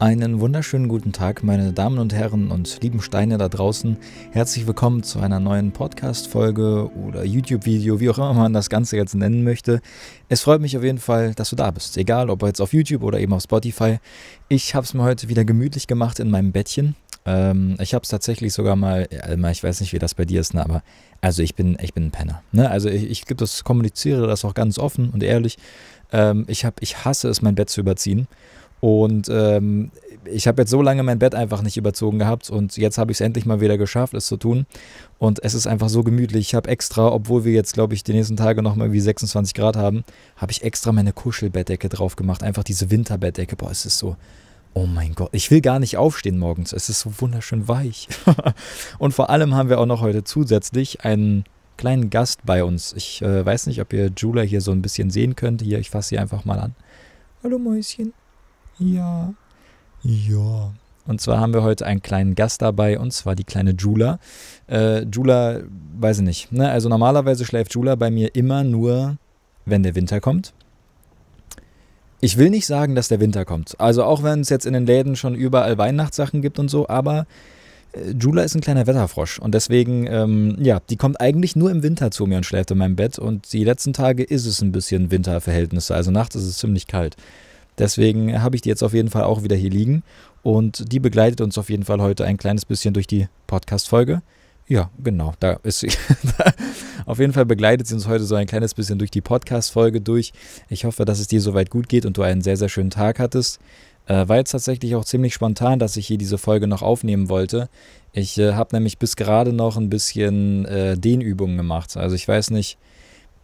Einen wunderschönen guten Tag, meine Damen und Herren und lieben Steine da draußen. Herzlich willkommen zu einer neuen Podcast-Folge oder YouTube-Video, wie auch immer man das Ganze jetzt nennen möchte. Es freut mich auf jeden Fall, dass du da bist, egal ob jetzt auf YouTube oder eben auf Spotify. Ich habe es mir heute wieder gemütlich gemacht in meinem Bettchen. Ähm, ich habe es tatsächlich sogar mal, also ich weiß nicht, wie das bei dir ist, ne, aber also ich bin, ich bin ein Penner. Ne? Also ich, ich das, kommuniziere das auch ganz offen und ehrlich. Ähm, ich, hab, ich hasse es, mein Bett zu überziehen. Und ähm, ich habe jetzt so lange mein Bett einfach nicht überzogen gehabt und jetzt habe ich es endlich mal wieder geschafft, es zu tun. Und es ist einfach so gemütlich. Ich habe extra, obwohl wir jetzt, glaube ich, die nächsten Tage nochmal irgendwie 26 Grad haben, habe ich extra meine Kuschelbettdecke drauf gemacht. Einfach diese Winterbettdecke. Boah, es ist so. Oh mein Gott, ich will gar nicht aufstehen morgens. Es ist so wunderschön weich. und vor allem haben wir auch noch heute zusätzlich einen kleinen Gast bei uns. Ich äh, weiß nicht, ob ihr Jula hier so ein bisschen sehen könnt. Hier, ich fasse sie einfach mal an. Hallo Mäuschen. Ja. Ja. Und zwar haben wir heute einen kleinen Gast dabei, und zwar die kleine Jula. Äh, Jula, weiß ich nicht. Ne? Also normalerweise schläft Jula bei mir immer nur, wenn der Winter kommt. Ich will nicht sagen, dass der Winter kommt. Also auch wenn es jetzt in den Läden schon überall Weihnachtssachen gibt und so, aber äh, Jula ist ein kleiner Wetterfrosch. Und deswegen, ähm, ja, die kommt eigentlich nur im Winter zu mir und schläft in meinem Bett. Und die letzten Tage ist es ein bisschen Winterverhältnisse. Also nachts ist es ziemlich kalt. Deswegen habe ich die jetzt auf jeden Fall auch wieder hier liegen und die begleitet uns auf jeden Fall heute ein kleines bisschen durch die Podcast-Folge. Ja, genau, da ist sie. auf jeden Fall begleitet sie uns heute so ein kleines bisschen durch die Podcast-Folge durch. Ich hoffe, dass es dir soweit gut geht und du einen sehr, sehr schönen Tag hattest. Äh, war jetzt tatsächlich auch ziemlich spontan, dass ich hier diese Folge noch aufnehmen wollte. Ich äh, habe nämlich bis gerade noch ein bisschen äh, Dehnübungen gemacht. Also ich weiß nicht,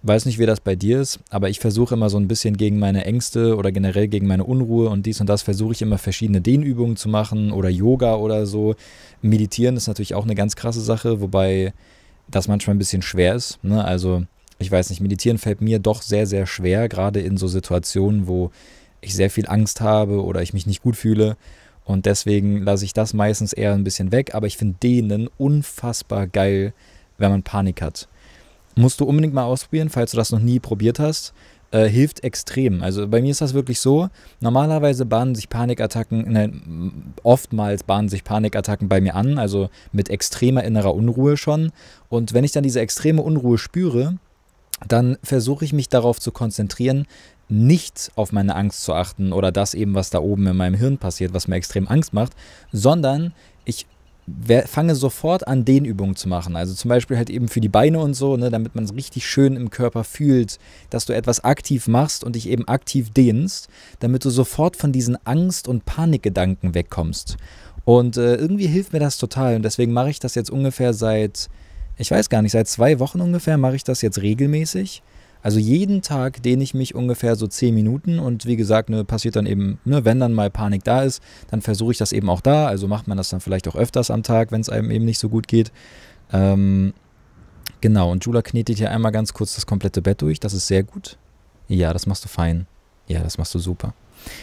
weiß nicht, wie das bei dir ist, aber ich versuche immer so ein bisschen gegen meine Ängste oder generell gegen meine Unruhe und dies und das versuche ich immer verschiedene Dehnübungen zu machen oder Yoga oder so. Meditieren ist natürlich auch eine ganz krasse Sache, wobei das manchmal ein bisschen schwer ist. Ne? Also ich weiß nicht, meditieren fällt mir doch sehr, sehr schwer, gerade in so Situationen, wo ich sehr viel Angst habe oder ich mich nicht gut fühle. Und deswegen lasse ich das meistens eher ein bisschen weg, aber ich finde Dehnen unfassbar geil, wenn man Panik hat musst du unbedingt mal ausprobieren, falls du das noch nie probiert hast. Äh, hilft extrem. Also bei mir ist das wirklich so. Normalerweise bahnen sich Panikattacken, nein, oftmals bahnen sich Panikattacken bei mir an, also mit extremer innerer Unruhe schon. Und wenn ich dann diese extreme Unruhe spüre, dann versuche ich mich darauf zu konzentrieren, nicht auf meine Angst zu achten oder das eben, was da oben in meinem Hirn passiert, was mir extrem Angst macht, sondern ich fange sofort an, Dehnübungen zu machen. Also zum Beispiel halt eben für die Beine und so, ne, damit man es richtig schön im Körper fühlt, dass du etwas aktiv machst und dich eben aktiv dehnst, damit du sofort von diesen Angst- und Panikgedanken wegkommst. Und äh, irgendwie hilft mir das total. Und deswegen mache ich das jetzt ungefähr seit, ich weiß gar nicht, seit zwei Wochen ungefähr mache ich das jetzt regelmäßig. Also jeden Tag dehne ich mich ungefähr so 10 Minuten und wie gesagt, ne, passiert dann eben, ne, wenn dann mal Panik da ist, dann versuche ich das eben auch da. Also macht man das dann vielleicht auch öfters am Tag, wenn es einem eben nicht so gut geht. Ähm, genau, und Jula knetet hier einmal ganz kurz das komplette Bett durch. Das ist sehr gut. Ja, das machst du fein. Ja, das machst du super.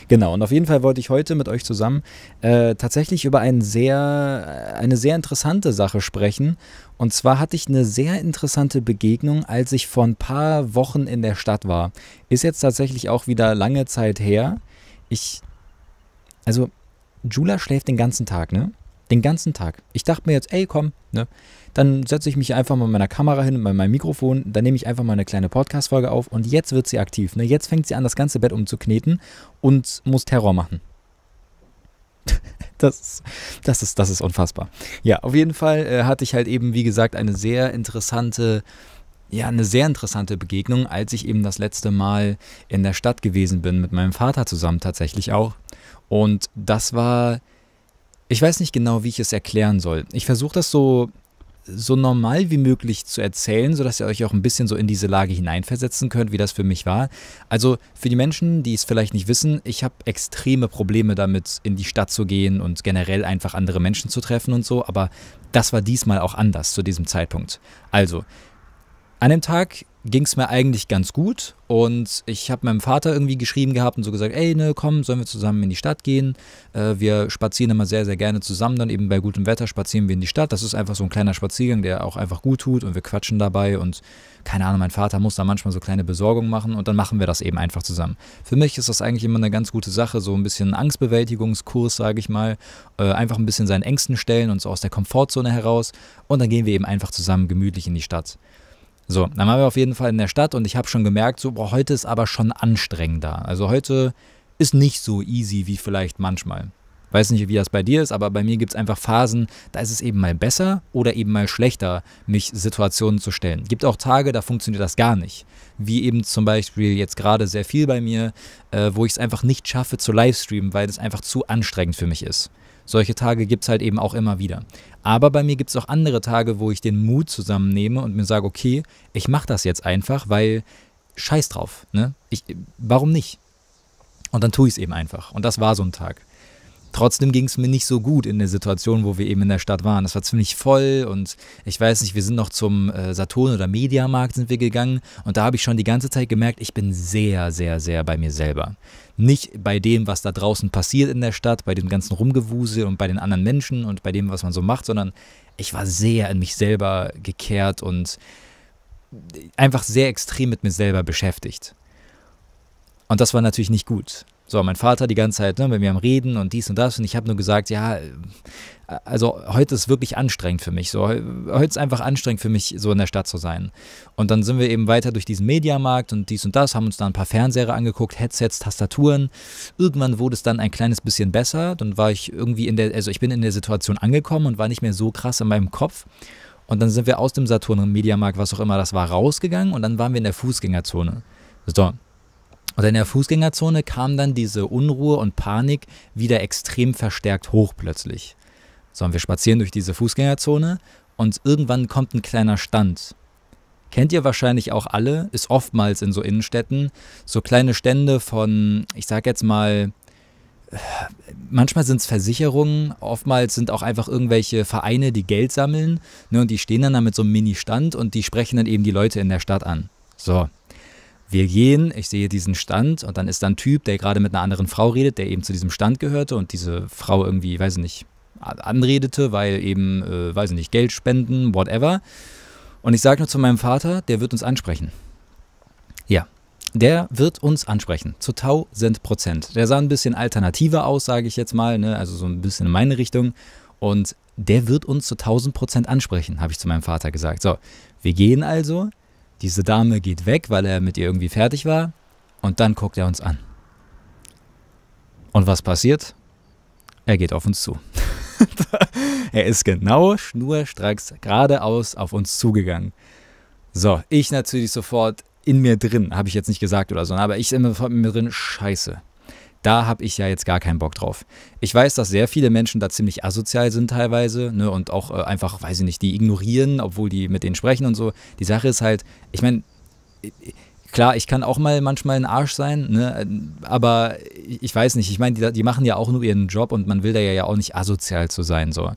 Genau, und auf jeden Fall wollte ich heute mit euch zusammen äh, tatsächlich über ein sehr, eine sehr interessante Sache sprechen. Und zwar hatte ich eine sehr interessante Begegnung, als ich vor ein paar Wochen in der Stadt war. Ist jetzt tatsächlich auch wieder lange Zeit her. Ich, also, Jula schläft den ganzen Tag, ne? Den ganzen Tag. Ich dachte mir jetzt, ey, komm, ne? Dann setze ich mich einfach mal mit meiner Kamera hin, mit meinem Mikrofon, dann nehme ich einfach mal eine kleine Podcast-Folge auf und jetzt wird sie aktiv. Ne? Jetzt fängt sie an, das ganze Bett umzukneten und muss Terror machen. Das, das, ist, das ist unfassbar. Ja, auf jeden Fall äh, hatte ich halt eben, wie gesagt, eine sehr interessante, ja, eine sehr interessante Begegnung, als ich eben das letzte Mal in der Stadt gewesen bin, mit meinem Vater zusammen tatsächlich auch. Und das war ich weiß nicht genau, wie ich es erklären soll. Ich versuche das so, so normal wie möglich zu erzählen, sodass ihr euch auch ein bisschen so in diese Lage hineinversetzen könnt, wie das für mich war. Also für die Menschen, die es vielleicht nicht wissen, ich habe extreme Probleme damit, in die Stadt zu gehen und generell einfach andere Menschen zu treffen und so, aber das war diesmal auch anders zu diesem Zeitpunkt. Also, an dem Tag ging es mir eigentlich ganz gut und ich habe meinem Vater irgendwie geschrieben gehabt und so gesagt, ey, ne, komm, sollen wir zusammen in die Stadt gehen? Äh, wir spazieren immer sehr, sehr gerne zusammen, dann eben bei gutem Wetter spazieren wir in die Stadt. Das ist einfach so ein kleiner Spaziergang, der auch einfach gut tut und wir quatschen dabei und keine Ahnung, mein Vater muss da manchmal so kleine Besorgungen machen und dann machen wir das eben einfach zusammen. Für mich ist das eigentlich immer eine ganz gute Sache, so ein bisschen Angstbewältigungskurs, sage ich mal, äh, einfach ein bisschen seinen Ängsten stellen und so aus der Komfortzone heraus und dann gehen wir eben einfach zusammen gemütlich in die Stadt. So, dann waren wir auf jeden Fall in der Stadt und ich habe schon gemerkt, so, boah, heute ist aber schon anstrengender. Also heute ist nicht so easy wie vielleicht manchmal. Weiß nicht, wie das bei dir ist, aber bei mir gibt es einfach Phasen, da ist es eben mal besser oder eben mal schlechter, mich Situationen zu stellen. Gibt auch Tage, da funktioniert das gar nicht. Wie eben zum Beispiel jetzt gerade sehr viel bei mir, äh, wo ich es einfach nicht schaffe zu livestreamen, weil es einfach zu anstrengend für mich ist. Solche Tage gibt es halt eben auch immer wieder. Aber bei mir gibt es auch andere Tage, wo ich den Mut zusammennehme und mir sage, okay, ich mache das jetzt einfach, weil scheiß drauf. Ne? Ich, warum nicht? Und dann tue ich es eben einfach. Und das war so ein Tag. Trotzdem ging es mir nicht so gut in der Situation, wo wir eben in der Stadt waren. Es war ziemlich voll und ich weiß nicht, wir sind noch zum äh, Saturn oder Mediamarkt sind wir gegangen und da habe ich schon die ganze Zeit gemerkt, ich bin sehr, sehr, sehr bei mir selber. Nicht bei dem, was da draußen passiert in der Stadt, bei dem ganzen Rumgewusel und bei den anderen Menschen und bei dem, was man so macht, sondern ich war sehr in mich selber gekehrt und einfach sehr extrem mit mir selber beschäftigt. Und das war natürlich nicht gut. So, mein Vater die ganze Zeit ne, mit mir am Reden und dies und das. Und ich habe nur gesagt, ja, äh, also heute ist wirklich anstrengend für mich. So, heute ist einfach anstrengend für mich, so in der Stadt zu sein. Und dann sind wir eben weiter durch diesen Mediamarkt und dies und das, haben uns da ein paar Fernseher angeguckt, Headsets, Tastaturen. Irgendwann wurde es dann ein kleines bisschen besser. Dann war ich irgendwie in der, also ich bin in der Situation angekommen und war nicht mehr so krass in meinem Kopf. Und dann sind wir aus dem Saturn Mediamarkt, was auch immer das war, rausgegangen und dann waren wir in der Fußgängerzone. So, und also in der Fußgängerzone kam dann diese Unruhe und Panik wieder extrem verstärkt hoch plötzlich. So, und wir spazieren durch diese Fußgängerzone und irgendwann kommt ein kleiner Stand. Kennt ihr wahrscheinlich auch alle, ist oftmals in so Innenstädten, so kleine Stände von, ich sag jetzt mal, manchmal sind es Versicherungen, oftmals sind auch einfach irgendwelche Vereine, die Geld sammeln, ne, und die stehen dann da mit so einem Mini-Stand und die sprechen dann eben die Leute in der Stadt an. So, wir gehen, ich sehe diesen Stand und dann ist da ein Typ, der gerade mit einer anderen Frau redet, der eben zu diesem Stand gehörte und diese Frau irgendwie, weiß ich nicht, anredete, weil eben, äh, weiß ich nicht, Geld spenden, whatever. Und ich sage nur zu meinem Vater, der wird uns ansprechen. Ja, der wird uns ansprechen, zu 1000 Prozent. Der sah ein bisschen alternativer aus, sage ich jetzt mal, ne? also so ein bisschen in meine Richtung. Und der wird uns zu 1000 Prozent ansprechen, habe ich zu meinem Vater gesagt. So, wir gehen also, diese Dame geht weg, weil er mit ihr irgendwie fertig war. Und dann guckt er uns an. Und was passiert? Er geht auf uns zu. er ist genau schnurstracks geradeaus auf uns zugegangen. So, ich natürlich sofort in mir drin, habe ich jetzt nicht gesagt oder so, ne? aber ich immer sofort in mir drin, scheiße. Da habe ich ja jetzt gar keinen Bock drauf. Ich weiß, dass sehr viele Menschen da ziemlich asozial sind teilweise ne, und auch äh, einfach, weiß ich nicht, die ignorieren, obwohl die mit denen sprechen und so. Die Sache ist halt, ich meine, klar, ich kann auch mal manchmal ein Arsch sein, ne, aber ich weiß nicht, ich meine, die, die, machen ja auch nur ihren Job und man will da ja auch nicht asozial zu sein. So.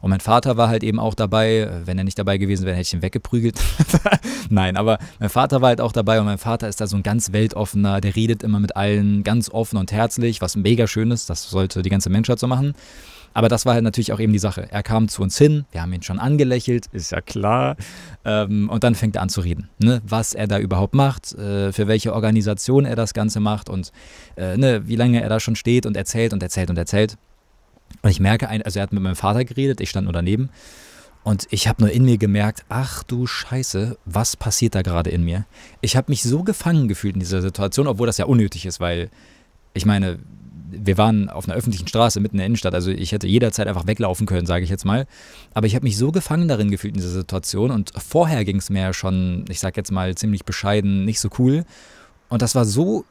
Und mein Vater war halt eben auch dabei, wenn er nicht dabei gewesen wäre, hätte ich ihn weggeprügelt. Nein, aber mein Vater war halt auch dabei und mein Vater ist da so ein ganz weltoffener, der redet immer mit allen ganz offen und herzlich, was mega schön ist, das sollte die ganze Menschheit so machen. Aber das war halt natürlich auch eben die Sache. Er kam zu uns hin, wir haben ihn schon angelächelt, ist ja klar. Ähm, und dann fängt er an zu reden, ne? was er da überhaupt macht, äh, für welche Organisation er das Ganze macht und äh, ne, wie lange lange er da schon steht und erzählt und erzählt und erzählt. Und ich merke, also er hat mit meinem Vater geredet, ich stand nur daneben. Und ich habe nur in mir gemerkt, ach du Scheiße, was passiert da gerade in mir? Ich habe mich so gefangen gefühlt in dieser Situation, obwohl das ja unnötig ist, weil ich meine, wir waren auf einer öffentlichen Straße mitten in der Innenstadt, also ich hätte jederzeit einfach weglaufen können, sage ich jetzt mal. Aber ich habe mich so gefangen darin gefühlt in dieser Situation und vorher ging es mir ja schon, ich sage jetzt mal, ziemlich bescheiden, nicht so cool. Und das war so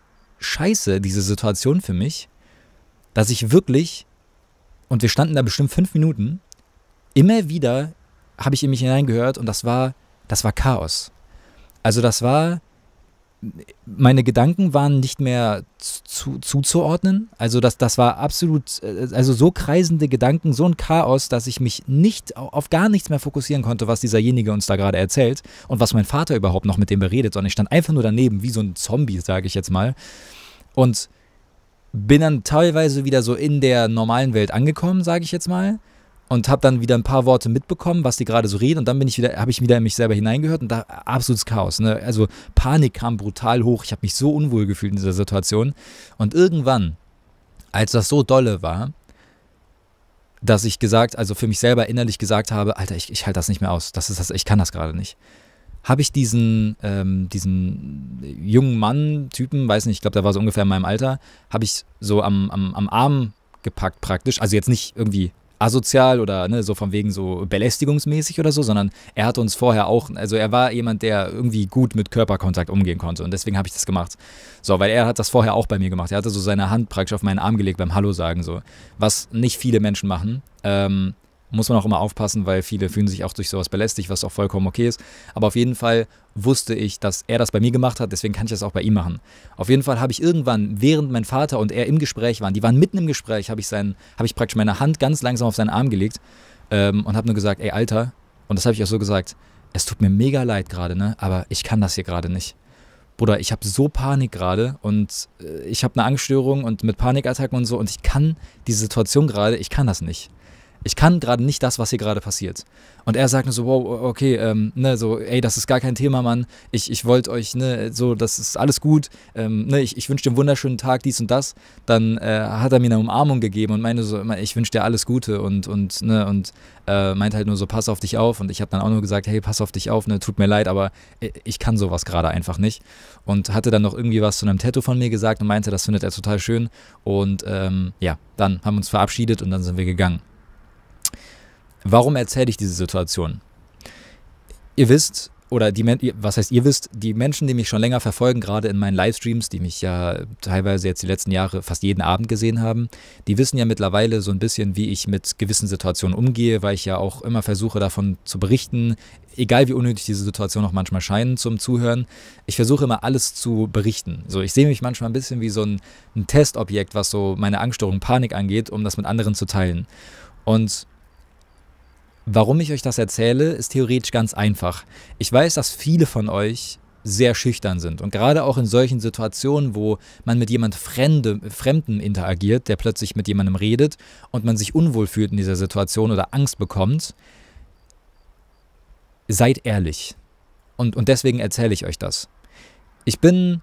scheiße, diese Situation für mich, dass ich wirklich, und wir standen da bestimmt fünf Minuten, immer wieder habe ich in mich hineingehört und das war, das war Chaos. Also das war meine Gedanken waren nicht mehr zu, zuzuordnen. Also das, das war absolut, äh, also so kreisende Gedanken, so ein Chaos, dass ich mich nicht auf gar nichts mehr fokussieren konnte, was dieserjenige uns da gerade erzählt und was mein Vater überhaupt noch mit dem beredet, sondern ich stand einfach nur daneben, wie so ein Zombie, sage ich jetzt mal. Und bin dann teilweise wieder so in der normalen Welt angekommen, sage ich jetzt mal und habe dann wieder ein paar Worte mitbekommen, was die gerade so reden und dann bin ich wieder, habe ich wieder in mich selber hineingehört und da absolutes Chaos. Ne? Also Panik kam brutal hoch. Ich habe mich so unwohl gefühlt in dieser Situation und irgendwann, als das so dolle war, dass ich gesagt, also für mich selber innerlich gesagt habe, Alter, ich, ich halte das nicht mehr aus. Das ist das, ich kann das gerade nicht. Habe ich diesen, ähm, diesen jungen Mann, Typen, weiß nicht, ich glaube, der war so ungefähr in meinem Alter, habe ich so am, am, am Arm gepackt praktisch. Also jetzt nicht irgendwie asozial oder ne, so von wegen so belästigungsmäßig oder so, sondern er hat uns vorher auch, also er war jemand, der irgendwie gut mit Körperkontakt umgehen konnte und deswegen habe ich das gemacht. So, weil er hat das vorher auch bei mir gemacht. Er hatte so seine Hand praktisch auf meinen Arm gelegt beim Hallo sagen, so, was nicht viele Menschen machen. Ähm, muss man auch immer aufpassen, weil viele fühlen sich auch durch sowas belästigt, was auch vollkommen okay ist. Aber auf jeden Fall wusste ich, dass er das bei mir gemacht hat, deswegen kann ich das auch bei ihm machen. Auf jeden Fall habe ich irgendwann, während mein Vater und er im Gespräch waren, die waren mitten im Gespräch, habe ich, seinen, hab ich praktisch meine Hand ganz langsam auf seinen Arm gelegt ähm, und habe nur gesagt, ey Alter, und das habe ich auch so gesagt, es tut mir mega leid gerade, ne? aber ich kann das hier gerade nicht. Bruder, ich habe so Panik gerade und äh, ich habe eine Angststörung und mit Panikattacken und so und ich kann diese Situation gerade, ich kann das nicht ich kann gerade nicht das, was hier gerade passiert. Und er sagt nur so, wow, okay, ähm, ne, so, ey, das ist gar kein Thema, Mann. Ich, ich wollte euch, ne, so, das ist alles gut. Ähm, ne, ich, ich wünsche dir einen wunderschönen Tag, dies und das. Dann äh, hat er mir eine Umarmung gegeben und meinte so, ich wünsche dir alles Gute und, und, ne, und äh, meint halt nur so, pass auf dich auf. Und ich habe dann auch nur gesagt, hey, pass auf dich auf, ne, tut mir leid, aber ich kann sowas gerade einfach nicht. Und hatte dann noch irgendwie was zu einem Tattoo von mir gesagt und meinte, das findet er total schön. Und ähm, ja, dann haben wir uns verabschiedet und dann sind wir gegangen. Warum erzähle ich diese Situation? Ihr wisst, oder die, was heißt, ihr wisst, die Menschen, die mich schon länger verfolgen, gerade in meinen Livestreams, die mich ja teilweise jetzt die letzten Jahre fast jeden Abend gesehen haben, die wissen ja mittlerweile so ein bisschen, wie ich mit gewissen Situationen umgehe, weil ich ja auch immer versuche, davon zu berichten, egal wie unnötig diese Situation auch manchmal scheinen zum Zuhören. Ich versuche immer alles zu berichten. So, ich sehe mich manchmal ein bisschen wie so ein, ein Testobjekt, was so meine Angststörung, Panik angeht, um das mit anderen zu teilen. Und Warum ich euch das erzähle, ist theoretisch ganz einfach. Ich weiß, dass viele von euch sehr schüchtern sind. Und gerade auch in solchen Situationen, wo man mit jemand Fremde, Fremden interagiert, der plötzlich mit jemandem redet und man sich unwohl fühlt in dieser Situation oder Angst bekommt, seid ehrlich. Und, und deswegen erzähle ich euch das. Ich bin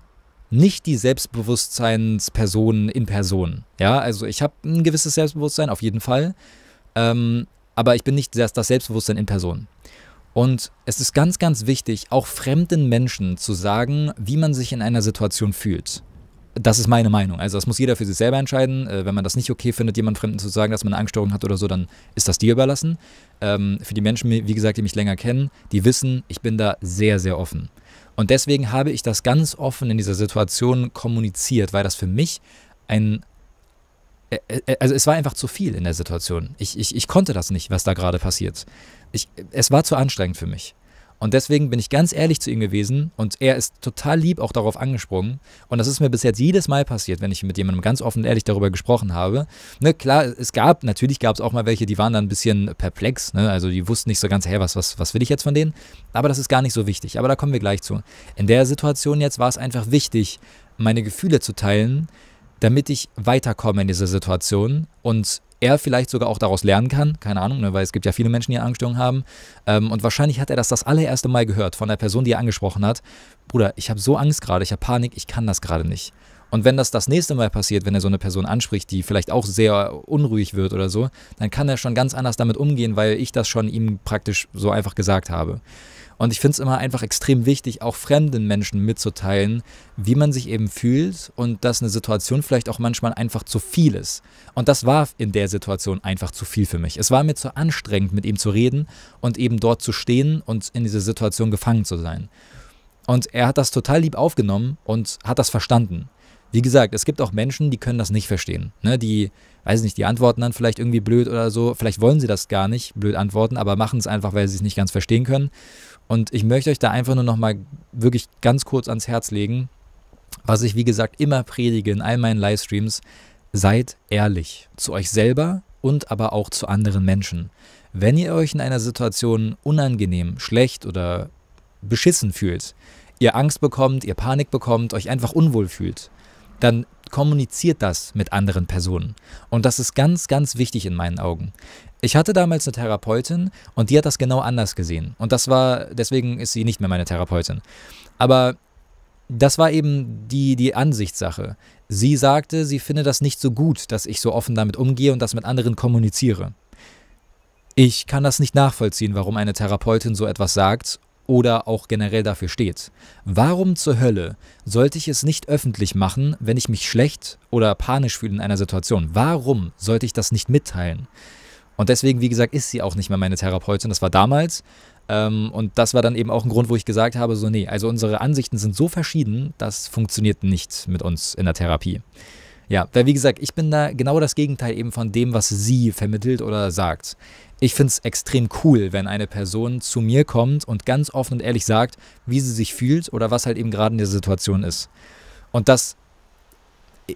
nicht die Selbstbewusstseinsperson in Person. Ja, also ich habe ein gewisses Selbstbewusstsein, auf jeden Fall. Ähm, aber ich bin nicht das, das Selbstbewusstsein in Person. Und es ist ganz, ganz wichtig, auch fremden Menschen zu sagen, wie man sich in einer Situation fühlt. Das ist meine Meinung. Also das muss jeder für sich selber entscheiden. Äh, wenn man das nicht okay findet, jemand Fremden zu sagen, dass man eine Angststörung hat oder so, dann ist das dir überlassen. Ähm, für die Menschen, wie gesagt, die mich länger kennen, die wissen, ich bin da sehr, sehr offen. Und deswegen habe ich das ganz offen in dieser Situation kommuniziert, weil das für mich ein also es war einfach zu viel in der Situation. Ich, ich, ich konnte das nicht, was da gerade passiert. Ich, es war zu anstrengend für mich. Und deswegen bin ich ganz ehrlich zu ihm gewesen und er ist total lieb auch darauf angesprungen. Und das ist mir bis jetzt jedes Mal passiert, wenn ich mit jemandem ganz offen und ehrlich darüber gesprochen habe. Ne, klar, es gab, natürlich gab es auch mal welche, die waren dann ein bisschen perplex. Ne? Also die wussten nicht so ganz, hey, was, was, was will ich jetzt von denen? Aber das ist gar nicht so wichtig. Aber da kommen wir gleich zu. In der Situation jetzt war es einfach wichtig, meine Gefühle zu teilen, damit ich weiterkomme in dieser Situation und er vielleicht sogar auch daraus lernen kann, keine Ahnung, ne, weil es gibt ja viele Menschen, die Angststörungen haben. Ähm, und wahrscheinlich hat er das das allererste Mal gehört von der Person, die er angesprochen hat. Bruder, ich habe so Angst gerade, ich habe Panik, ich kann das gerade nicht. Und wenn das das nächste Mal passiert, wenn er so eine Person anspricht, die vielleicht auch sehr unruhig wird oder so, dann kann er schon ganz anders damit umgehen, weil ich das schon ihm praktisch so einfach gesagt habe. Und ich finde es immer einfach extrem wichtig, auch fremden Menschen mitzuteilen, wie man sich eben fühlt und dass eine Situation vielleicht auch manchmal einfach zu viel ist. Und das war in der Situation einfach zu viel für mich. Es war mir zu anstrengend, mit ihm zu reden und eben dort zu stehen und in dieser Situation gefangen zu sein. Und er hat das total lieb aufgenommen und hat das verstanden. Wie gesagt, es gibt auch Menschen, die können das nicht verstehen. Ne? Die, weiß nicht, die antworten dann vielleicht irgendwie blöd oder so. Vielleicht wollen sie das gar nicht blöd antworten, aber machen es einfach, weil sie es nicht ganz verstehen können. Und ich möchte euch da einfach nur nochmal wirklich ganz kurz ans Herz legen, was ich wie gesagt immer predige in all meinen Livestreams, seid ehrlich zu euch selber und aber auch zu anderen Menschen. Wenn ihr euch in einer Situation unangenehm, schlecht oder beschissen fühlt, ihr Angst bekommt, ihr Panik bekommt, euch einfach unwohl fühlt, dann kommuniziert das mit anderen Personen. Und das ist ganz, ganz wichtig in meinen Augen. Ich hatte damals eine Therapeutin und die hat das genau anders gesehen. Und das war, deswegen ist sie nicht mehr meine Therapeutin. Aber das war eben die, die Ansichtssache. Sie sagte, sie finde das nicht so gut, dass ich so offen damit umgehe und das mit anderen kommuniziere. Ich kann das nicht nachvollziehen, warum eine Therapeutin so etwas sagt oder auch generell dafür steht. Warum zur Hölle sollte ich es nicht öffentlich machen, wenn ich mich schlecht oder panisch fühle in einer Situation? Warum sollte ich das nicht mitteilen? Und deswegen, wie gesagt, ist sie auch nicht mehr meine Therapeutin. Das war damals. Ähm, und das war dann eben auch ein Grund, wo ich gesagt habe, so nee, also unsere Ansichten sind so verschieden, das funktioniert nicht mit uns in der Therapie. Ja, weil wie gesagt, ich bin da genau das Gegenteil eben von dem, was sie vermittelt oder sagt. Ich finde es extrem cool, wenn eine Person zu mir kommt und ganz offen und ehrlich sagt, wie sie sich fühlt oder was halt eben gerade in der Situation ist. Und das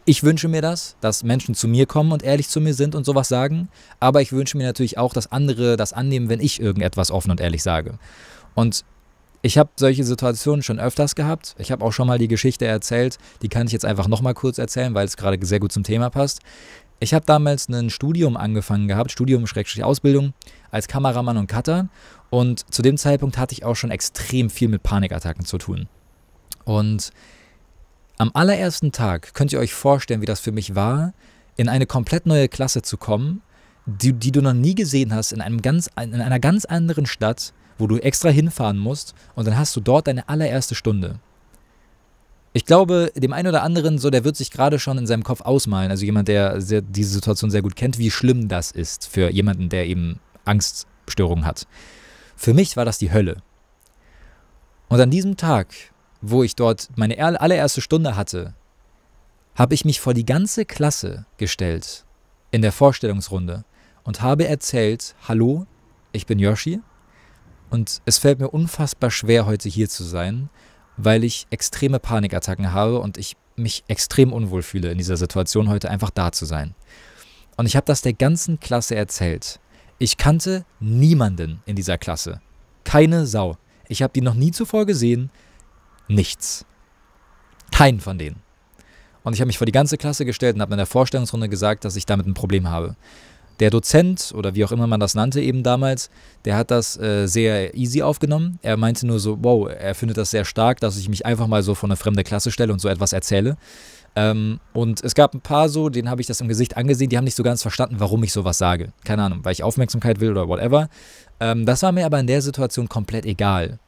ich wünsche mir das, dass Menschen zu mir kommen und ehrlich zu mir sind und sowas sagen. Aber ich wünsche mir natürlich auch, dass andere das annehmen, wenn ich irgendetwas offen und ehrlich sage. Und ich habe solche Situationen schon öfters gehabt. Ich habe auch schon mal die Geschichte erzählt. Die kann ich jetzt einfach nochmal kurz erzählen, weil es gerade sehr gut zum Thema passt. Ich habe damals ein Studium angefangen gehabt, Studium-Ausbildung als Kameramann und Cutter. Und zu dem Zeitpunkt hatte ich auch schon extrem viel mit Panikattacken zu tun. Und am allerersten Tag könnt ihr euch vorstellen, wie das für mich war, in eine komplett neue Klasse zu kommen, die, die du noch nie gesehen hast, in, einem ganz, in einer ganz anderen Stadt, wo du extra hinfahren musst und dann hast du dort deine allererste Stunde. Ich glaube, dem einen oder anderen, so, der wird sich gerade schon in seinem Kopf ausmalen, also jemand, der sehr, diese Situation sehr gut kennt, wie schlimm das ist für jemanden, der eben Angststörungen hat. Für mich war das die Hölle. Und an diesem Tag wo ich dort meine allererste Stunde hatte, habe ich mich vor die ganze Klasse gestellt in der Vorstellungsrunde und habe erzählt, hallo, ich bin Yoshi und es fällt mir unfassbar schwer, heute hier zu sein, weil ich extreme Panikattacken habe und ich mich extrem unwohl fühle in dieser Situation, heute einfach da zu sein. Und ich habe das der ganzen Klasse erzählt. Ich kannte niemanden in dieser Klasse. Keine Sau. Ich habe die noch nie zuvor gesehen nichts. Keinen von denen. Und ich habe mich vor die ganze Klasse gestellt und habe in der Vorstellungsrunde gesagt, dass ich damit ein Problem habe. Der Dozent oder wie auch immer man das nannte eben damals, der hat das äh, sehr easy aufgenommen. Er meinte nur so, wow, er findet das sehr stark, dass ich mich einfach mal so vor eine fremde Klasse stelle und so etwas erzähle. Ähm, und es gab ein paar so, denen habe ich das im Gesicht angesehen, die haben nicht so ganz verstanden, warum ich sowas sage. Keine Ahnung, weil ich Aufmerksamkeit will oder whatever. Ähm, das war mir aber in der Situation komplett egal.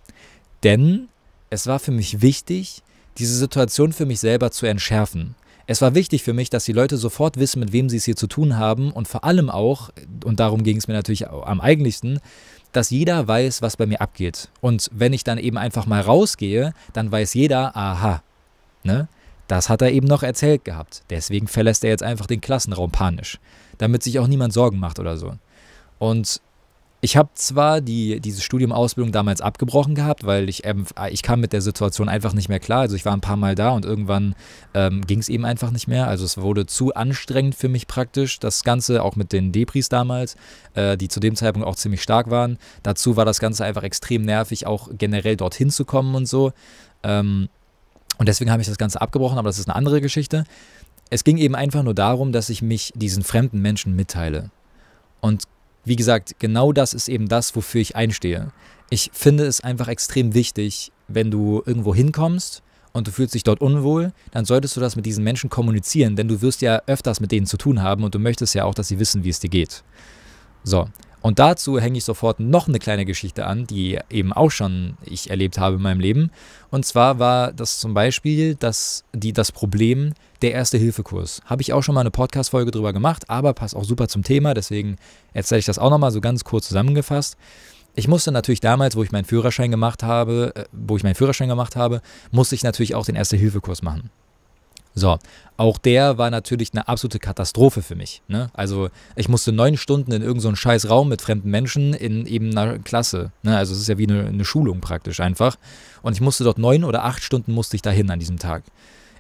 Denn es war für mich wichtig, diese Situation für mich selber zu entschärfen. Es war wichtig für mich, dass die Leute sofort wissen, mit wem sie es hier zu tun haben und vor allem auch, und darum ging es mir natürlich am eigentlichsten, dass jeder weiß, was bei mir abgeht. Und wenn ich dann eben einfach mal rausgehe, dann weiß jeder, aha, ne? Das hat er eben noch erzählt gehabt. Deswegen verlässt er jetzt einfach den Klassenraum panisch, damit sich auch niemand Sorgen macht oder so. Und ich habe zwar die, diese Studiumausbildung damals abgebrochen gehabt, weil ich, ähm, ich kam mit der Situation einfach nicht mehr klar. Also ich war ein paar Mal da und irgendwann ähm, ging es eben einfach nicht mehr. Also es wurde zu anstrengend für mich praktisch. Das Ganze auch mit den Depris damals, äh, die zu dem Zeitpunkt auch ziemlich stark waren. Dazu war das Ganze einfach extrem nervig, auch generell dorthin zu kommen und so. Ähm, und deswegen habe ich das Ganze abgebrochen, aber das ist eine andere Geschichte. Es ging eben einfach nur darum, dass ich mich diesen fremden Menschen mitteile. Und wie gesagt, genau das ist eben das, wofür ich einstehe. Ich finde es einfach extrem wichtig, wenn du irgendwo hinkommst und du fühlst dich dort unwohl, dann solltest du das mit diesen Menschen kommunizieren, denn du wirst ja öfters mit denen zu tun haben und du möchtest ja auch, dass sie wissen, wie es dir geht. So, und dazu hänge ich sofort noch eine kleine Geschichte an, die eben auch schon ich erlebt habe in meinem Leben. Und zwar war das zum Beispiel das, die, das Problem der Erste-Hilfe-Kurs. Habe ich auch schon mal eine Podcast-Folge drüber gemacht, aber passt auch super zum Thema, deswegen erzähle ich das auch nochmal so ganz kurz zusammengefasst. Ich musste natürlich damals, wo ich meinen Führerschein gemacht habe, äh, wo ich meinen Führerschein gemacht habe, musste ich natürlich auch den Erste-Hilfe-Kurs machen. So, auch der war natürlich eine absolute Katastrophe für mich. Ne? Also ich musste neun Stunden in irgendeinen so scheiß Raum mit fremden Menschen in eben einer Klasse. Ne? Also es ist ja wie eine, eine Schulung praktisch einfach. Und ich musste dort neun oder acht Stunden musste ich dahin an diesem Tag.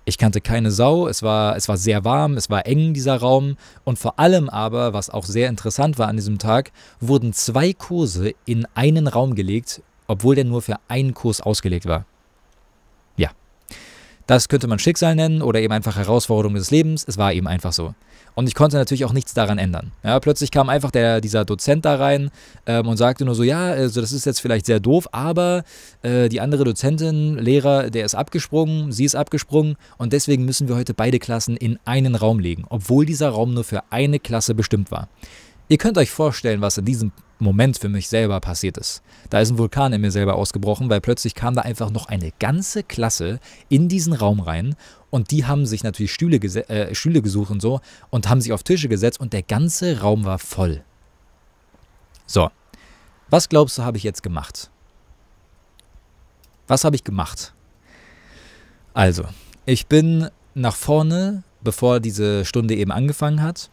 Ich kannte keine Sau, es war, es war sehr warm, es war eng dieser Raum und vor allem aber, was auch sehr interessant war an diesem Tag, wurden zwei Kurse in einen Raum gelegt, obwohl der nur für einen Kurs ausgelegt war. Das könnte man Schicksal nennen oder eben einfach Herausforderung des Lebens. Es war eben einfach so. Und ich konnte natürlich auch nichts daran ändern. Ja, plötzlich kam einfach der, dieser Dozent da rein ähm, und sagte nur so, ja, also das ist jetzt vielleicht sehr doof, aber äh, die andere Dozentin, Lehrer, der ist abgesprungen, sie ist abgesprungen und deswegen müssen wir heute beide Klassen in einen Raum legen, obwohl dieser Raum nur für eine Klasse bestimmt war. Ihr könnt euch vorstellen, was in diesem Moment für mich selber passiert ist. Da ist ein Vulkan in mir selber ausgebrochen, weil plötzlich kam da einfach noch eine ganze Klasse in diesen Raum rein und die haben sich natürlich Stühle, äh, Stühle gesucht und so und haben sich auf Tische gesetzt und der ganze Raum war voll. So, was glaubst du, habe ich jetzt gemacht? Was habe ich gemacht? Also, ich bin nach vorne, bevor diese Stunde eben angefangen hat,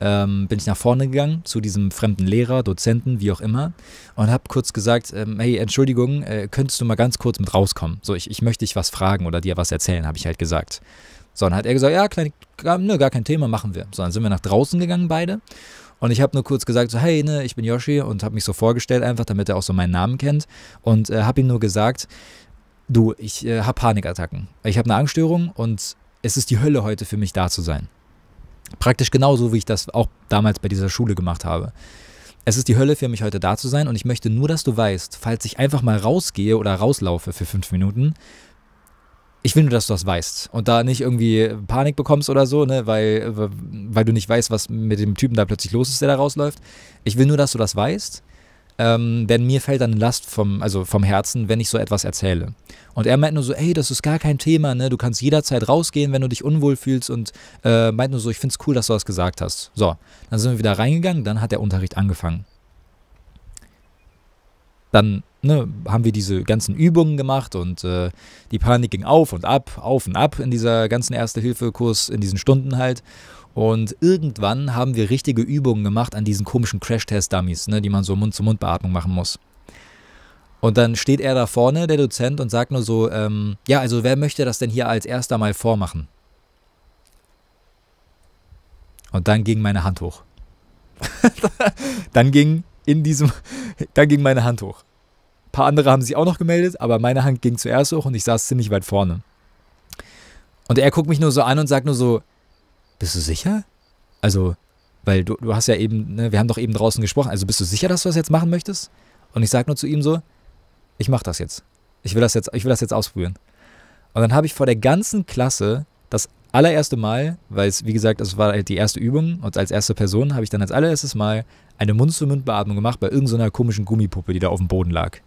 ähm, bin ich nach vorne gegangen zu diesem fremden Lehrer, Dozenten, wie auch immer, und habe kurz gesagt, ähm, hey, Entschuldigung, äh, könntest du mal ganz kurz mit rauskommen? So, ich, ich möchte dich was fragen oder dir was erzählen, habe ich halt gesagt. So, dann hat er gesagt, ja, kleine, gar, ne, gar kein Thema, machen wir. So, dann sind wir nach draußen gegangen beide. Und ich habe nur kurz gesagt, so, hey, ne, ich bin Yoshi und habe mich so vorgestellt, einfach damit er auch so meinen Namen kennt. Und äh, habe ihm nur gesagt, du, ich äh, habe Panikattacken. Ich habe eine Angststörung und es ist die Hölle heute für mich da zu sein. Praktisch genauso, wie ich das auch damals bei dieser Schule gemacht habe. Es ist die Hölle für mich heute da zu sein und ich möchte nur, dass du weißt, falls ich einfach mal rausgehe oder rauslaufe für fünf Minuten, ich will nur, dass du das weißt und da nicht irgendwie Panik bekommst oder so, ne, weil, weil du nicht weißt, was mit dem Typen da plötzlich los ist, der da rausläuft. Ich will nur, dass du das weißt ähm, denn mir fällt dann Last vom, also vom Herzen, wenn ich so etwas erzähle. Und er meint nur so, ey, das ist gar kein Thema, ne? Du kannst jederzeit rausgehen, wenn du dich unwohl fühlst und äh, meint nur so, ich find's cool, dass du das gesagt hast. So, dann sind wir wieder reingegangen, dann hat der Unterricht angefangen. Dann ne, haben wir diese ganzen Übungen gemacht und äh, die Panik ging auf und ab, auf und ab in dieser ganzen Erste-Hilfe-Kurs, in diesen Stunden halt. Und irgendwann haben wir richtige Übungen gemacht an diesen komischen Crash-Test-Dummies, ne, die man so Mund-zu-Mund-Beatmung machen muss. Und dann steht er da vorne, der Dozent, und sagt nur so, ähm, ja, also wer möchte das denn hier als erster mal vormachen? Und dann ging meine Hand hoch. dann ging in diesem, dann ging meine Hand hoch. Ein paar andere haben sich auch noch gemeldet, aber meine Hand ging zuerst hoch und ich saß ziemlich weit vorne. Und er guckt mich nur so an und sagt nur so, bist du sicher? Also, weil du, du hast ja eben, ne, wir haben doch eben draußen gesprochen, also bist du sicher, dass du das jetzt machen möchtest? Und ich sage nur zu ihm so, ich mache das jetzt. Ich will das jetzt, ich will das jetzt ausprobieren. Und dann habe ich vor der ganzen Klasse das allererste Mal, weil es, wie gesagt, es war halt die erste Übung und als erste Person habe ich dann als allererstes Mal eine Mund-zu-Mund-Beatmung gemacht bei irgendeiner so komischen Gummipuppe, die da auf dem Boden lag.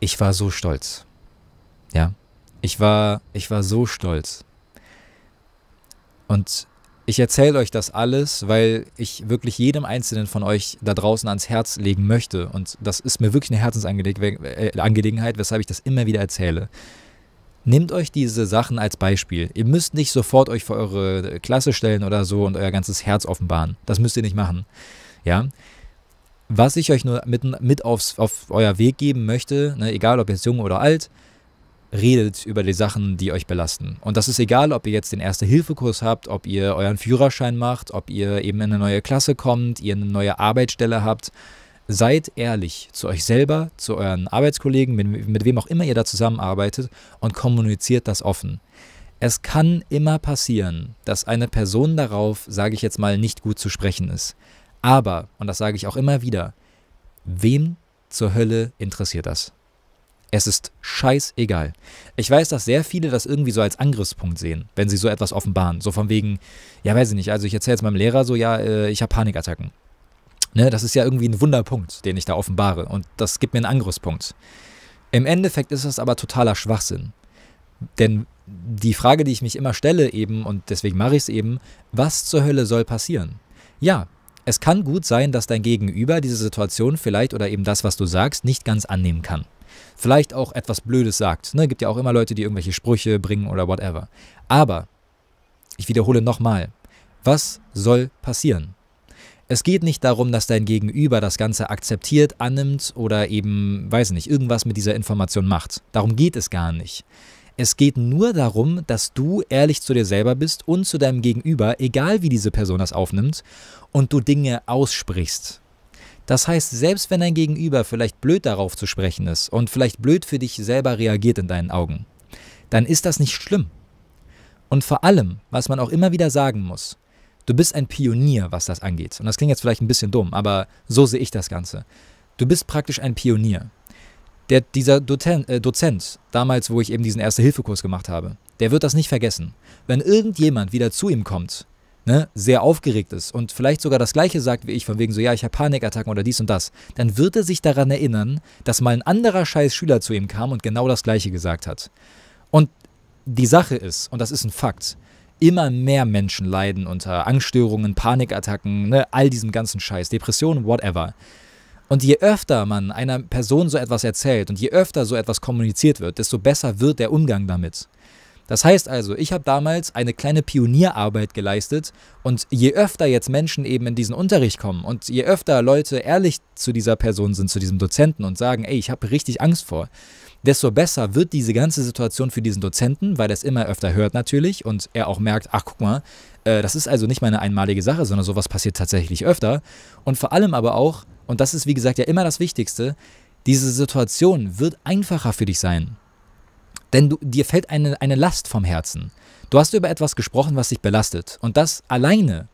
Ich war so stolz. Ja. Ich war, ich war so stolz. Und ich erzähle euch das alles, weil ich wirklich jedem Einzelnen von euch da draußen ans Herz legen möchte. Und das ist mir wirklich eine Herzensangelegenheit, äh, weshalb ich das immer wieder erzähle. Nehmt euch diese Sachen als Beispiel. Ihr müsst nicht sofort euch vor eure Klasse stellen oder so und euer ganzes Herz offenbaren. Das müsst ihr nicht machen. Ja. Was ich euch nur mit, mit aufs, auf euer Weg geben möchte, ne, egal ob jetzt jung oder alt, redet über die Sachen, die euch belasten. Und das ist egal, ob ihr jetzt den Erste-Hilfe-Kurs habt, ob ihr euren Führerschein macht, ob ihr eben in eine neue Klasse kommt, ihr eine neue Arbeitsstelle habt. Seid ehrlich zu euch selber, zu euren Arbeitskollegen, mit, mit wem auch immer ihr da zusammenarbeitet und kommuniziert das offen. Es kann immer passieren, dass eine Person darauf, sage ich jetzt mal, nicht gut zu sprechen ist. Aber, und das sage ich auch immer wieder, wem zur Hölle interessiert das? Es ist scheißegal. Ich weiß, dass sehr viele das irgendwie so als Angriffspunkt sehen, wenn sie so etwas offenbaren. So von wegen, ja, weiß ich nicht, also ich erzähle jetzt meinem Lehrer so, ja, äh, ich habe Panikattacken. Ne, das ist ja irgendwie ein Wunderpunkt, den ich da offenbare. Und das gibt mir einen Angriffspunkt. Im Endeffekt ist das aber totaler Schwachsinn. Denn die Frage, die ich mich immer stelle eben, und deswegen mache ich es eben, was zur Hölle soll passieren? Ja, es kann gut sein, dass dein Gegenüber diese Situation vielleicht oder eben das, was du sagst, nicht ganz annehmen kann vielleicht auch etwas Blödes sagt. Ne, gibt ja auch immer Leute, die irgendwelche Sprüche bringen oder whatever. Aber, ich wiederhole nochmal, was soll passieren? Es geht nicht darum, dass dein Gegenüber das Ganze akzeptiert, annimmt oder eben, weiß nicht, irgendwas mit dieser Information macht. Darum geht es gar nicht. Es geht nur darum, dass du ehrlich zu dir selber bist und zu deinem Gegenüber, egal wie diese Person das aufnimmt, und du Dinge aussprichst. Das heißt, selbst wenn dein Gegenüber vielleicht blöd darauf zu sprechen ist und vielleicht blöd für dich selber reagiert in deinen Augen, dann ist das nicht schlimm. Und vor allem, was man auch immer wieder sagen muss, du bist ein Pionier, was das angeht. Und das klingt jetzt vielleicht ein bisschen dumm, aber so sehe ich das Ganze. Du bist praktisch ein Pionier. Der, dieser Dozent, äh, Dozent, damals, wo ich eben diesen Erste-Hilfe-Kurs gemacht habe, der wird das nicht vergessen. Wenn irgendjemand wieder zu ihm kommt ne, sehr aufgeregt ist und vielleicht sogar das Gleiche sagt wie ich, von wegen so, ja, ich habe Panikattacken oder dies und das, dann wird er sich daran erinnern, dass mal ein anderer scheiß Schüler zu ihm kam und genau das Gleiche gesagt hat. Und die Sache ist, und das ist ein Fakt, immer mehr Menschen leiden unter Angststörungen, Panikattacken, ne, all diesem ganzen Scheiß, Depressionen, whatever. Und je öfter man einer Person so etwas erzählt und je öfter so etwas kommuniziert wird, desto besser wird der Umgang damit. Das heißt also, ich habe damals eine kleine Pionierarbeit geleistet und je öfter jetzt Menschen eben in diesen Unterricht kommen und je öfter Leute ehrlich zu dieser Person sind, zu diesem Dozenten und sagen, ey, ich habe richtig Angst vor, desto besser wird diese ganze Situation für diesen Dozenten, weil er es immer öfter hört natürlich und er auch merkt, ach guck mal, äh, das ist also nicht meine einmalige Sache, sondern sowas passiert tatsächlich öfter. Und vor allem aber auch, und das ist wie gesagt ja immer das Wichtigste, diese Situation wird einfacher für dich sein. Denn du, dir fällt eine, eine Last vom Herzen. Du hast über etwas gesprochen, was dich belastet. Und das alleine,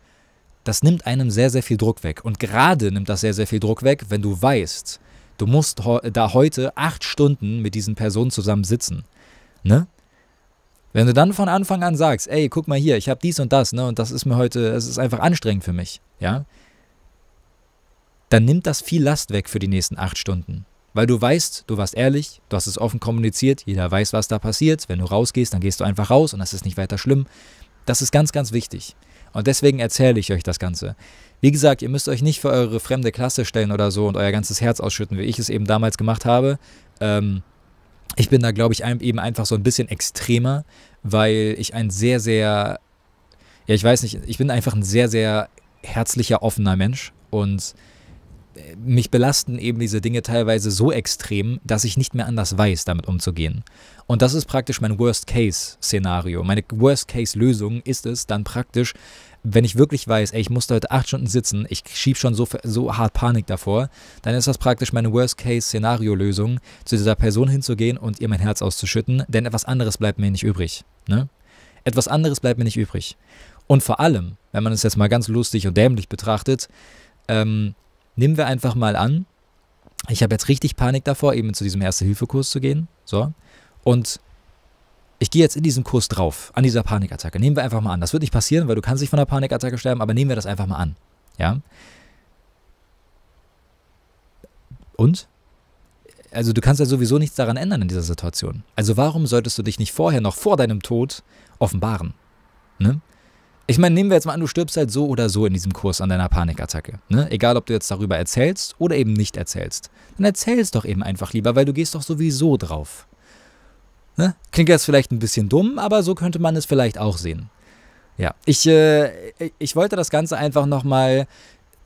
das nimmt einem sehr, sehr viel Druck weg. Und gerade nimmt das sehr, sehr viel Druck weg, wenn du weißt, du musst da heute acht Stunden mit diesen Personen zusammen sitzen. Ne? Wenn du dann von Anfang an sagst, ey, guck mal hier, ich habe dies und das, ne, und das ist mir heute, es ist einfach anstrengend für mich, ja, dann nimmt das viel Last weg für die nächsten acht Stunden. Weil du weißt, du warst ehrlich, du hast es offen kommuniziert, jeder weiß, was da passiert. Wenn du rausgehst, dann gehst du einfach raus und das ist nicht weiter schlimm. Das ist ganz, ganz wichtig. Und deswegen erzähle ich euch das Ganze. Wie gesagt, ihr müsst euch nicht für eure fremde Klasse stellen oder so und euer ganzes Herz ausschütten, wie ich es eben damals gemacht habe. Ähm, ich bin da, glaube ich, eben einfach so ein bisschen extremer, weil ich ein sehr, sehr, ja, ich weiß nicht, ich bin einfach ein sehr, sehr herzlicher, offener Mensch und mich belasten eben diese Dinge teilweise so extrem, dass ich nicht mehr anders weiß, damit umzugehen. Und das ist praktisch mein Worst-Case-Szenario. Meine Worst-Case-Lösung ist es dann praktisch, wenn ich wirklich weiß, ey, ich muss da heute acht Stunden sitzen, ich schiebe schon so, so hart Panik davor, dann ist das praktisch meine Worst-Case-Szenario-Lösung, zu dieser Person hinzugehen und ihr mein Herz auszuschütten, denn etwas anderes bleibt mir nicht übrig. Ne? Etwas anderes bleibt mir nicht übrig. Und vor allem, wenn man es jetzt mal ganz lustig und dämlich betrachtet, ähm, Nehmen wir einfach mal an, ich habe jetzt richtig Panik davor, eben zu diesem Erste-Hilfe-Kurs zu gehen. So. Und ich gehe jetzt in diesen Kurs drauf, an dieser Panikattacke. Nehmen wir einfach mal an. Das wird nicht passieren, weil du kannst nicht von einer Panikattacke sterben, aber nehmen wir das einfach mal an. Ja? Und? Also du kannst ja sowieso nichts daran ändern in dieser Situation. Also warum solltest du dich nicht vorher noch vor deinem Tod offenbaren? Ne? Ich meine, nehmen wir jetzt mal an, du stirbst halt so oder so in diesem Kurs an deiner Panikattacke. Ne? Egal, ob du jetzt darüber erzählst oder eben nicht erzählst. Dann erzähl es doch eben einfach lieber, weil du gehst doch sowieso drauf. Ne? Klingt jetzt vielleicht ein bisschen dumm, aber so könnte man es vielleicht auch sehen. Ja, ich, äh, ich wollte das Ganze einfach nochmal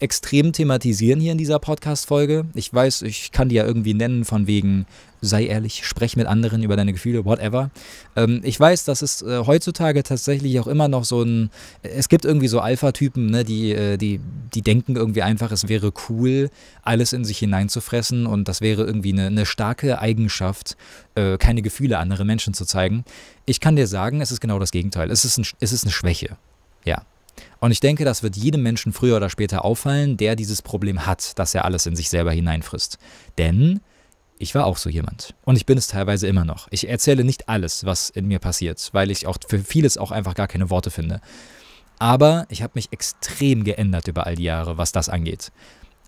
extrem thematisieren hier in dieser Podcast-Folge. Ich weiß, ich kann die ja irgendwie nennen, von wegen, sei ehrlich, sprech mit anderen über deine Gefühle, whatever. Ähm, ich weiß, dass es äh, heutzutage tatsächlich auch immer noch so ein, es gibt irgendwie so Alpha-Typen, ne, die, äh, die, die denken irgendwie einfach, es wäre cool, alles in sich hineinzufressen und das wäre irgendwie eine, eine starke Eigenschaft, äh, keine Gefühle anderen Menschen zu zeigen. Ich kann dir sagen, es ist genau das Gegenteil. Es ist, ein, es ist eine Schwäche. Ja, und ich denke, das wird jedem Menschen früher oder später auffallen, der dieses Problem hat, dass er alles in sich selber hineinfrisst. Denn ich war auch so jemand. Und ich bin es teilweise immer noch. Ich erzähle nicht alles, was in mir passiert, weil ich auch für vieles auch einfach gar keine Worte finde. Aber ich habe mich extrem geändert über all die Jahre, was das angeht.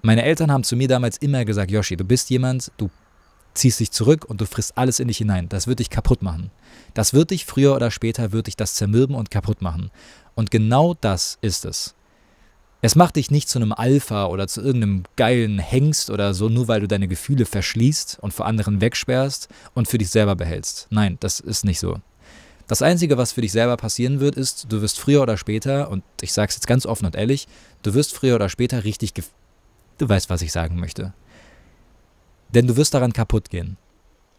Meine Eltern haben zu mir damals immer gesagt, Yoshi, du bist jemand, du ziehst dich zurück und du frisst alles in dich hinein. Das wird dich kaputt machen. Das wird dich früher oder später, wird dich das zermürben und kaputt machen. Und genau das ist es. Es macht dich nicht zu einem Alpha oder zu irgendeinem geilen Hengst oder so, nur weil du deine Gefühle verschließt und vor anderen wegsperrst und für dich selber behältst. Nein, das ist nicht so. Das Einzige, was für dich selber passieren wird, ist, du wirst früher oder später, und ich sage es jetzt ganz offen und ehrlich, du wirst früher oder später richtig... du weißt, was ich sagen möchte. Denn du wirst daran kaputt gehen.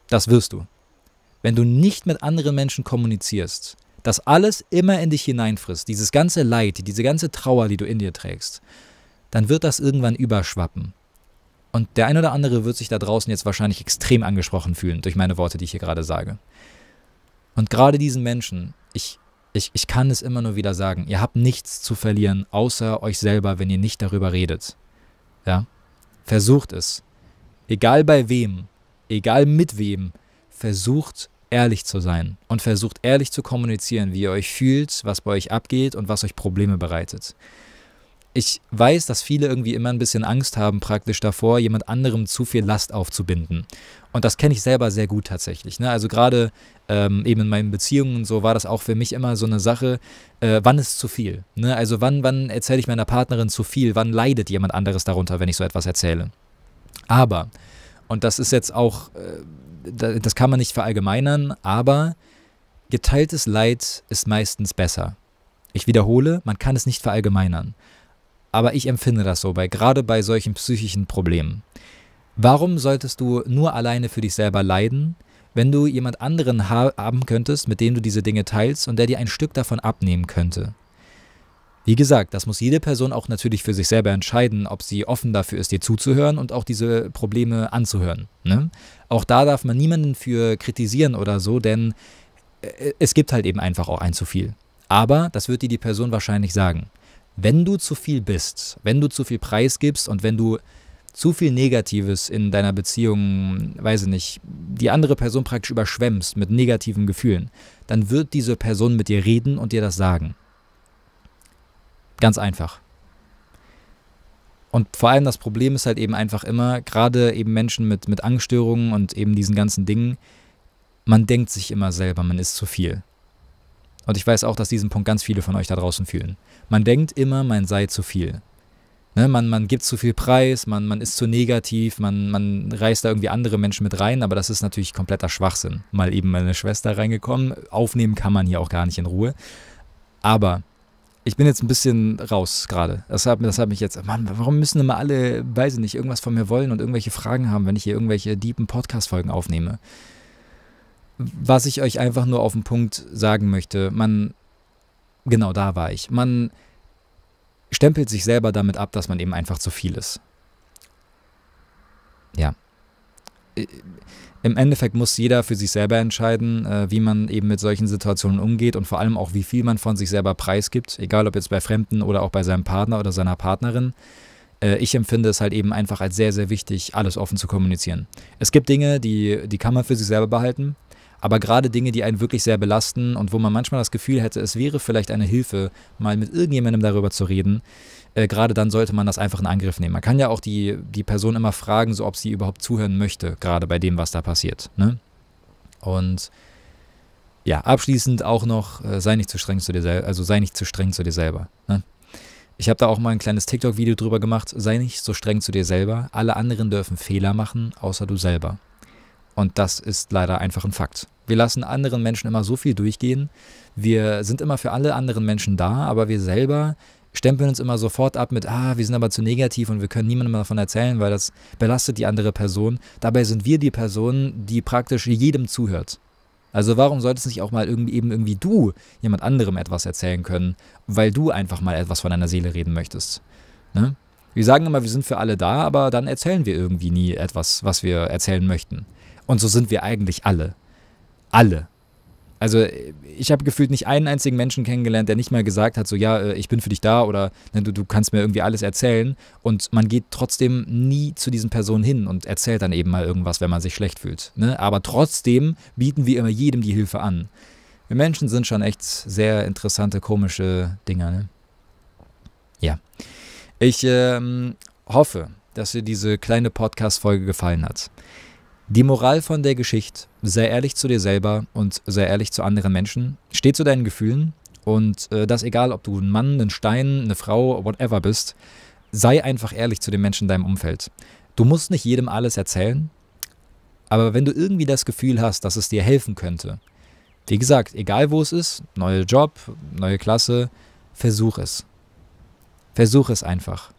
Das wirst du. Wenn du nicht mit anderen Menschen kommunizierst, das alles immer in dich hineinfrisst, dieses ganze Leid, diese ganze Trauer, die du in dir trägst, dann wird das irgendwann überschwappen. Und der ein oder andere wird sich da draußen jetzt wahrscheinlich extrem angesprochen fühlen durch meine Worte, die ich hier gerade sage. Und gerade diesen Menschen, ich, ich, ich kann es immer nur wieder sagen, ihr habt nichts zu verlieren, außer euch selber, wenn ihr nicht darüber redet. Ja? Versucht es. Egal bei wem, egal mit wem, versucht ehrlich zu sein und versucht ehrlich zu kommunizieren, wie ihr euch fühlt, was bei euch abgeht und was euch Probleme bereitet. Ich weiß, dass viele irgendwie immer ein bisschen Angst haben, praktisch davor, jemand anderem zu viel Last aufzubinden. Und das kenne ich selber sehr gut tatsächlich. Ne? Also gerade ähm, eben in meinen Beziehungen und so war das auch für mich immer so eine Sache, äh, wann ist zu viel? Ne? Also wann, wann erzähle ich meiner Partnerin zu viel? Wann leidet jemand anderes darunter, wenn ich so etwas erzähle? Aber, und das ist jetzt auch... Äh, das kann man nicht verallgemeinern, aber geteiltes Leid ist meistens besser. Ich wiederhole, man kann es nicht verallgemeinern. Aber ich empfinde das so, bei, gerade bei solchen psychischen Problemen. Warum solltest du nur alleine für dich selber leiden, wenn du jemand anderen haben könntest, mit dem du diese Dinge teilst und der dir ein Stück davon abnehmen könnte? Wie gesagt, das muss jede Person auch natürlich für sich selber entscheiden, ob sie offen dafür ist, dir zuzuhören und auch diese Probleme anzuhören. Ne? Auch da darf man niemanden für kritisieren oder so, denn äh, es gibt halt eben einfach auch ein zu viel. Aber das wird dir die Person wahrscheinlich sagen. Wenn du zu viel bist, wenn du zu viel Preis gibst und wenn du zu viel Negatives in deiner Beziehung, weiß ich nicht, die andere Person praktisch überschwemmst mit negativen Gefühlen, dann wird diese Person mit dir reden und dir das sagen. Ganz einfach. Und vor allem das Problem ist halt eben einfach immer, gerade eben Menschen mit, mit Angststörungen und eben diesen ganzen Dingen, man denkt sich immer selber, man ist zu viel. Und ich weiß auch, dass diesen Punkt ganz viele von euch da draußen fühlen. Man denkt immer, man sei zu viel. Ne? Man, man gibt zu viel Preis, man, man ist zu negativ, man, man reißt da irgendwie andere Menschen mit rein, aber das ist natürlich kompletter Schwachsinn. Mal eben meine Schwester reingekommen, aufnehmen kann man hier auch gar nicht in Ruhe. Aber ich bin jetzt ein bisschen raus gerade. Das hat, das hat mich jetzt, Mann, warum müssen immer alle, weiß ich nicht, irgendwas von mir wollen und irgendwelche Fragen haben, wenn ich hier irgendwelche deepen Podcast-Folgen aufnehme? Was ich euch einfach nur auf den Punkt sagen möchte, man, genau da war ich, man stempelt sich selber damit ab, dass man eben einfach zu viel ist. Ja. Äh, im Endeffekt muss jeder für sich selber entscheiden, äh, wie man eben mit solchen Situationen umgeht und vor allem auch, wie viel man von sich selber preisgibt, egal ob jetzt bei Fremden oder auch bei seinem Partner oder seiner Partnerin. Äh, ich empfinde es halt eben einfach als sehr, sehr wichtig, alles offen zu kommunizieren. Es gibt Dinge, die, die kann man für sich selber behalten, aber gerade Dinge, die einen wirklich sehr belasten und wo man manchmal das Gefühl hätte, es wäre vielleicht eine Hilfe, mal mit irgendjemandem darüber zu reden, äh, gerade dann sollte man das einfach in Angriff nehmen. Man kann ja auch die, die Person immer fragen, so ob sie überhaupt zuhören möchte, gerade bei dem, was da passiert. Ne? Und ja, abschließend auch noch, äh, sei nicht zu streng zu dir selber, also sei nicht zu streng zu dir selber. Ne? Ich habe da auch mal ein kleines TikTok-Video drüber gemacht. Sei nicht so streng zu dir selber. Alle anderen dürfen Fehler machen, außer du selber. Und das ist leider einfach ein Fakt. Wir lassen anderen Menschen immer so viel durchgehen. Wir sind immer für alle anderen Menschen da, aber wir selber stempeln uns immer sofort ab mit, ah, wir sind aber zu negativ und wir können niemandem davon erzählen, weil das belastet die andere Person. Dabei sind wir die Person, die praktisch jedem zuhört. Also warum solltest nicht auch mal irgendwie eben irgendwie du jemand anderem etwas erzählen können, weil du einfach mal etwas von deiner Seele reden möchtest. Ne? Wir sagen immer, wir sind für alle da, aber dann erzählen wir irgendwie nie etwas, was wir erzählen möchten. Und so sind wir eigentlich alle. Alle. Also äh, ich habe gefühlt nicht einen einzigen Menschen kennengelernt, der nicht mal gesagt hat, so ja, äh, ich bin für dich da oder ne, du, du kannst mir irgendwie alles erzählen. Und man geht trotzdem nie zu diesen Personen hin und erzählt dann eben mal irgendwas, wenn man sich schlecht fühlt. Ne? Aber trotzdem bieten wir immer jedem die Hilfe an. Wir Menschen sind schon echt sehr interessante, komische Dinger. Ne? Ja. Ich ähm, hoffe, dass dir diese kleine Podcast-Folge gefallen hat. Die Moral von der Geschichte, sei ehrlich zu dir selber und sei ehrlich zu anderen Menschen, steh zu deinen Gefühlen und äh, das egal, ob du ein Mann, ein Stein, eine Frau, whatever bist, sei einfach ehrlich zu den Menschen in deinem Umfeld. Du musst nicht jedem alles erzählen, aber wenn du irgendwie das Gefühl hast, dass es dir helfen könnte, wie gesagt, egal wo es ist, neuer Job, neue Klasse, versuch es. Versuch es einfach.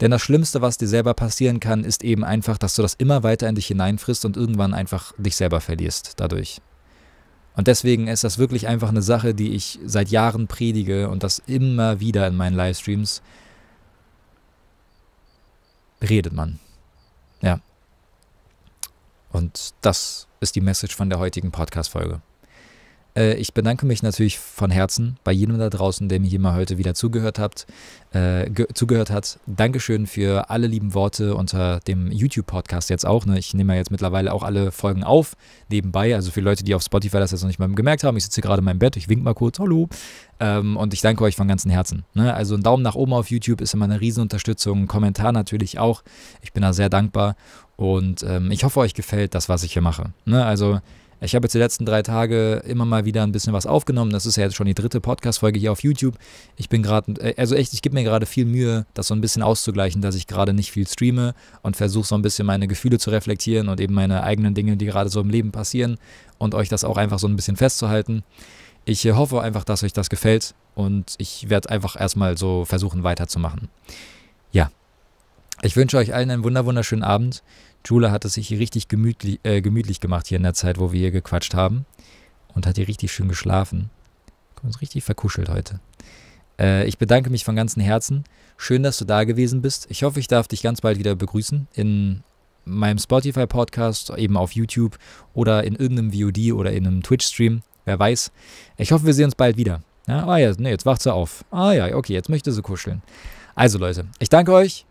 Denn das Schlimmste, was dir selber passieren kann, ist eben einfach, dass du das immer weiter in dich hineinfrisst und irgendwann einfach dich selber verlierst dadurch. Und deswegen ist das wirklich einfach eine Sache, die ich seit Jahren predige und das immer wieder in meinen Livestreams. Redet man. Ja. Und das ist die Message von der heutigen Podcast-Folge. Äh, ich bedanke mich natürlich von Herzen bei jedem da draußen, der mir hier mal heute wieder zugehört, habt, äh, zugehört hat. Dankeschön für alle lieben Worte unter dem YouTube-Podcast jetzt auch. Ne? Ich nehme ja jetzt mittlerweile auch alle Folgen auf, nebenbei. Also für Leute, die auf Spotify das jetzt noch nicht mal gemerkt haben, ich sitze gerade in meinem Bett, ich wink mal kurz, hallo. Ähm, und ich danke euch von ganzem Herzen. Ne? Also ein Daumen nach oben auf YouTube ist immer eine Riesenunterstützung. Ein Kommentar natürlich auch. Ich bin da sehr dankbar. Und ähm, ich hoffe, euch gefällt das, was ich hier mache. Ne? Also ich habe jetzt die letzten drei Tage immer mal wieder ein bisschen was aufgenommen. Das ist ja jetzt schon die dritte Podcast-Folge hier auf YouTube. Ich bin gerade, äh, also echt, ich gebe mir gerade viel Mühe, das so ein bisschen auszugleichen, dass ich gerade nicht viel streame und versuche so ein bisschen meine Gefühle zu reflektieren und eben meine eigenen Dinge, die gerade so im Leben passieren und euch das auch einfach so ein bisschen festzuhalten. Ich äh, hoffe einfach, dass euch das gefällt und ich werde einfach erstmal so versuchen weiterzumachen. Ja. Ich wünsche euch allen einen wunderschönen Abend. Jula hat es sich hier richtig gemütlich, äh, gemütlich gemacht hier in der Zeit, wo wir hier gequatscht haben. Und hat hier richtig schön geschlafen. Wir uns richtig verkuschelt heute. Äh, ich bedanke mich von ganzem Herzen. Schön, dass du da gewesen bist. Ich hoffe, ich darf dich ganz bald wieder begrüßen in meinem Spotify-Podcast, eben auf YouTube oder in irgendeinem VOD oder in einem Twitch-Stream. Wer weiß. Ich hoffe, wir sehen uns bald wieder. Ja, ah ja, nee, jetzt wacht sie auf. Ah ja, okay, jetzt möchte sie kuscheln. Also Leute, ich danke euch.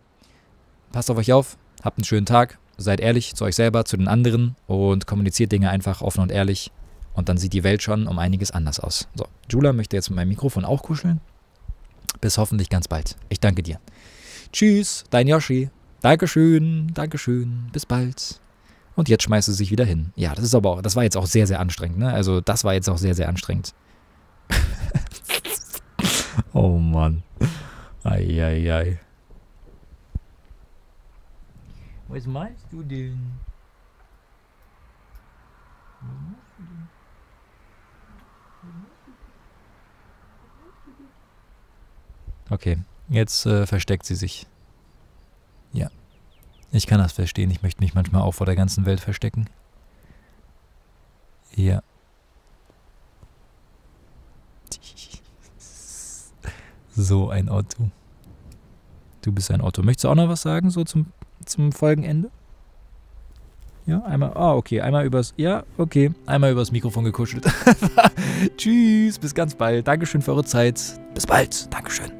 Passt auf euch auf. Habt einen schönen Tag seid ehrlich zu euch selber, zu den anderen und kommuniziert Dinge einfach offen und ehrlich. Und dann sieht die Welt schon um einiges anders aus. So, Jula möchte jetzt mit meinem Mikrofon auch kuscheln. Bis hoffentlich ganz bald. Ich danke dir. Tschüss, dein Yoshi. Dankeschön, Dankeschön, bis bald. Und jetzt schmeißt sie sich wieder hin. Ja, das ist aber auch, das war jetzt auch sehr, sehr anstrengend, ne? Also, das war jetzt auch sehr, sehr anstrengend. oh Mann. Eieiei. Ei, ei. Was meinst du denn? Was meinst du denn? Okay, jetzt äh, versteckt sie sich. Ja. Ich kann das verstehen. Ich möchte mich manchmal auch vor der ganzen Welt verstecken. Ja. So ein Otto. Du bist ein Otto. Möchtest du auch noch was sagen, so zum zum Folgenende? Ja, einmal. Ah, oh, okay. Einmal übers. Ja, okay. Einmal übers Mikrofon gekuschelt. Tschüss, bis ganz bald. Dankeschön für eure Zeit. Bis bald. Dankeschön.